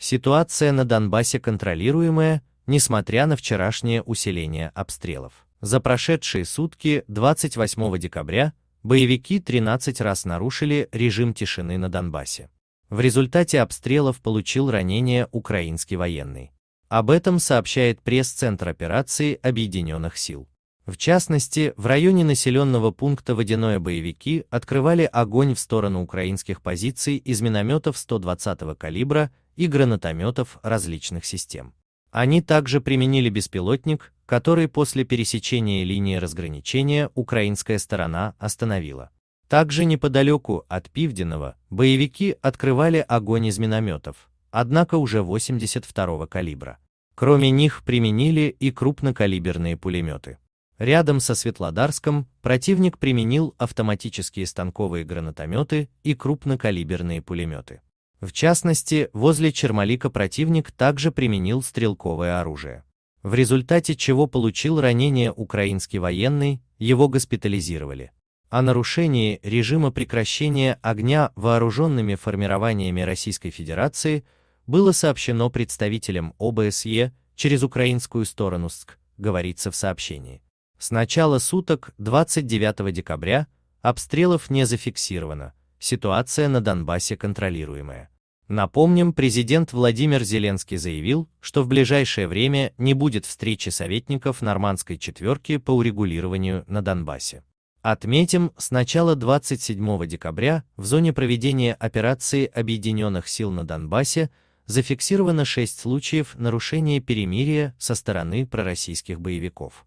Ситуация на Донбассе контролируемая, несмотря на вчерашнее усиление обстрелов. За прошедшие сутки 28 декабря боевики 13 раз нарушили режим тишины на Донбассе. В результате обстрелов получил ранение украинский военный. Об этом сообщает пресс-центр операции Объединенных сил. В частности, в районе населенного пункта Водяное боевики открывали огонь в сторону украинских позиций из минометов 120-го калибра и гранатометов различных систем. Они также применили беспилотник, который после пересечения линии разграничения украинская сторона остановила. Также неподалеку от Пивденова боевики открывали огонь из минометов, однако уже 82-го калибра. Кроме них применили и крупнокалиберные пулеметы. Рядом со Светлодарском противник применил автоматические станковые гранатометы и крупнокалиберные пулеметы. В частности, возле Чермалика противник также применил стрелковое оружие. В результате чего получил ранение украинский военный, его госпитализировали. О нарушении режима прекращения огня вооруженными формированиями Российской Федерации было сообщено представителям ОБСЕ через украинскую сторону СК, говорится в сообщении. С начала суток 29 декабря обстрелов не зафиксировано, ситуация на Донбассе контролируемая. Напомним, президент Владимир Зеленский заявил, что в ближайшее время не будет встречи советников нормандской четверки по урегулированию на Донбассе. Отметим, с начала 27 декабря в зоне проведения операции Объединенных сил на Донбассе зафиксировано 6 случаев нарушения перемирия со стороны пророссийских боевиков.